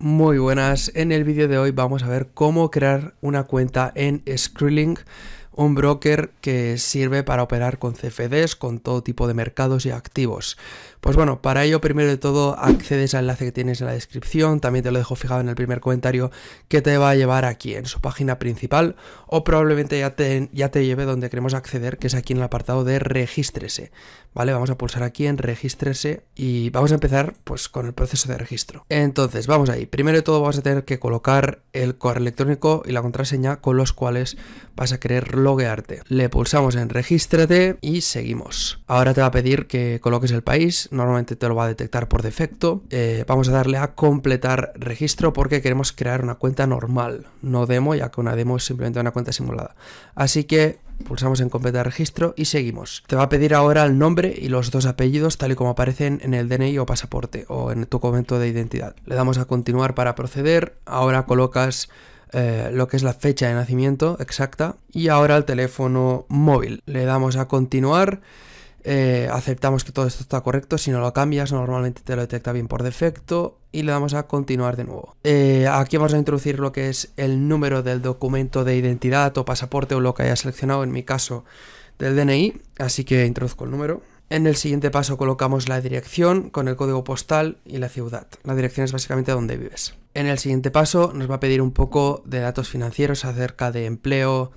Muy buenas, en el vídeo de hoy vamos a ver cómo crear una cuenta en Skrillink un broker que sirve para operar con CFDs, con todo tipo de mercados y activos. Pues bueno, para ello primero de todo accedes al enlace que tienes en la descripción, también te lo dejo fijado en el primer comentario, que te va a llevar aquí en su página principal o probablemente ya te, ya te lleve donde queremos acceder, que es aquí en el apartado de regístrese. Vale, vamos a pulsar aquí en regístrese y vamos a empezar pues con el proceso de registro. Entonces, vamos ahí. Primero de todo vamos a tener que colocar el correo electrónico y la contraseña con los cuales vas a querer le pulsamos en regístrate y seguimos. Ahora te va a pedir que coloques el país, normalmente te lo va a detectar por defecto. Eh, vamos a darle a completar registro porque queremos crear una cuenta normal, no demo, ya que una demo es simplemente una cuenta simulada. Así que pulsamos en completar registro y seguimos. Te va a pedir ahora el nombre y los dos apellidos tal y como aparecen en el DNI o pasaporte o en tu documento de identidad. Le damos a continuar para proceder, ahora colocas eh, lo que es la fecha de nacimiento exacta y ahora el teléfono móvil. Le damos a continuar. Eh, aceptamos que todo esto está correcto, si no lo cambias normalmente te lo detecta bien por defecto y le damos a continuar de nuevo. Eh, aquí vamos a introducir lo que es el número del documento de identidad o pasaporte o lo que haya seleccionado, en mi caso del DNI, así que introduzco el número. En el siguiente paso colocamos la dirección con el código postal y la ciudad. La dirección es básicamente donde vives. En el siguiente paso nos va a pedir un poco de datos financieros acerca de empleo,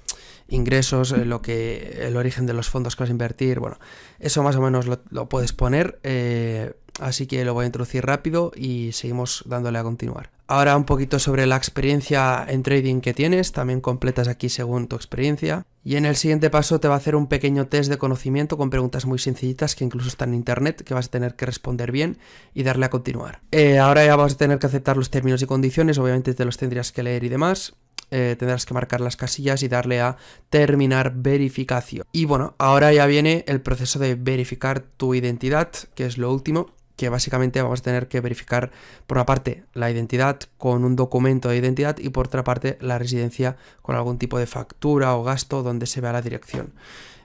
ingresos, eh, lo que, el origen de los fondos que vas a invertir. Bueno, eso más o menos lo, puedes poner. Eh, así que lo voy a introducir rápido y seguimos dándole a continuar. Ahora un poquito sobre la experiencia en trading que tienes, también completas aquí según tu experiencia. Y en el siguiente paso te va a hacer un pequeño test de conocimiento con preguntas muy sencillitas que incluso están en internet que vas a tener que responder bien y darle a continuar. Eh, ahora ya vas a tener que aceptar los términos y condiciones, obviamente te los tendrías que leer y demás. Eh, tendrás que marcar las casillas y darle a terminar verificación. Y bueno, ahora ya viene el proceso de verificar tu identidad, que es lo último que básicamente vamos a tener que verificar por una parte la identidad con un documento de identidad y por otra parte la residencia con algún tipo de factura o gasto donde se vea la dirección.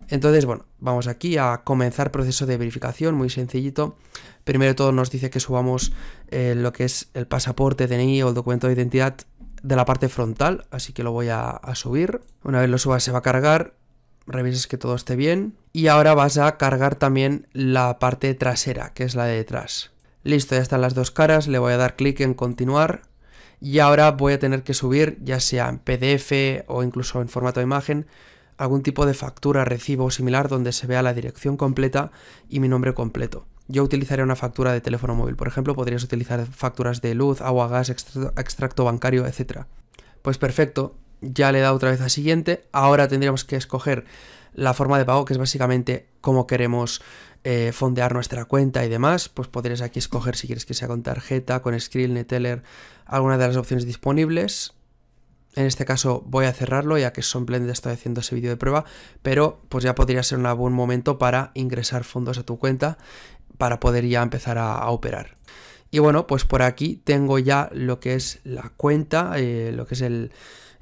Entonces, bueno, vamos aquí a comenzar proceso de verificación, muy sencillito. Primero todo nos dice que subamos eh, lo que es el pasaporte, DNI o el documento de identidad de la parte frontal, así que lo voy a, subir. Una vez lo suba se va a cargar, revisas que todo esté bien, y ahora vas a cargar también la parte trasera, que es la de detrás. Listo, ya están las dos caras, le voy a dar clic en continuar y ahora voy a tener que subir, ya sea en PDF o incluso en formato de imagen, algún tipo de factura, recibo o similar donde se vea la dirección completa y mi nombre completo. Yo utilizaré una factura de teléfono móvil, por ejemplo, podrías utilizar facturas de luz, agua, gas, extracto bancario, etc. Pues perfecto, ya le da otra vez a siguiente, ahora tendríamos que escoger la forma de pago, que es básicamente cómo queremos eh, fondear nuestra cuenta y demás, pues podrías aquí escoger si quieres que sea con tarjeta, con Skrill, Neteller, alguna de las opciones disponibles. En este caso voy a cerrarlo ya que son blend está haciendo ese vídeo de prueba, pero pues ya podría ser un buen momento para ingresar fondos a tu cuenta para poder ya empezar a, operar. Y bueno, pues por aquí tengo ya lo que es la cuenta, eh, lo que es el,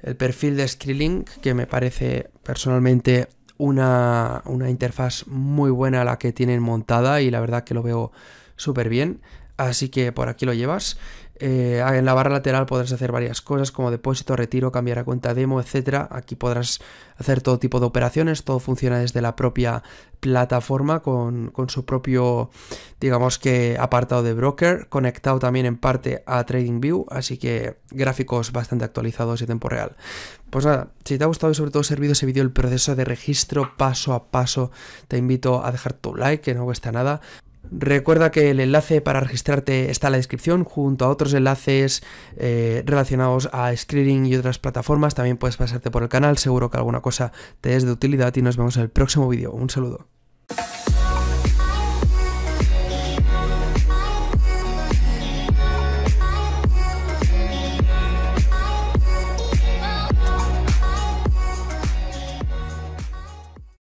el perfil de Skrilling, que me parece personalmente una, una interfaz muy buena la que tienen montada y la verdad que lo veo súper bien. Así que por aquí lo llevas. Eh, en la barra lateral podrás hacer varias cosas como depósito, retiro, cambiar a cuenta demo, etcétera. Aquí podrás hacer todo tipo de operaciones, todo funciona desde la propia plataforma con, su propio, digamos que apartado de broker, conectado también en parte a TradingView, así que gráficos bastante actualizados y tiempo real. Pues nada, si te ha gustado y sobre todo servido este ese vídeo, el proceso de registro paso a paso, te invito a dejar tu like, que no cuesta nada, Recuerda que el enlace para registrarte está en la descripción, junto a otros enlaces eh, relacionados a Screening y otras plataformas. También puedes pasarte por el canal, seguro que alguna cosa te es de utilidad y nos vemos en el próximo vídeo. Un saludo.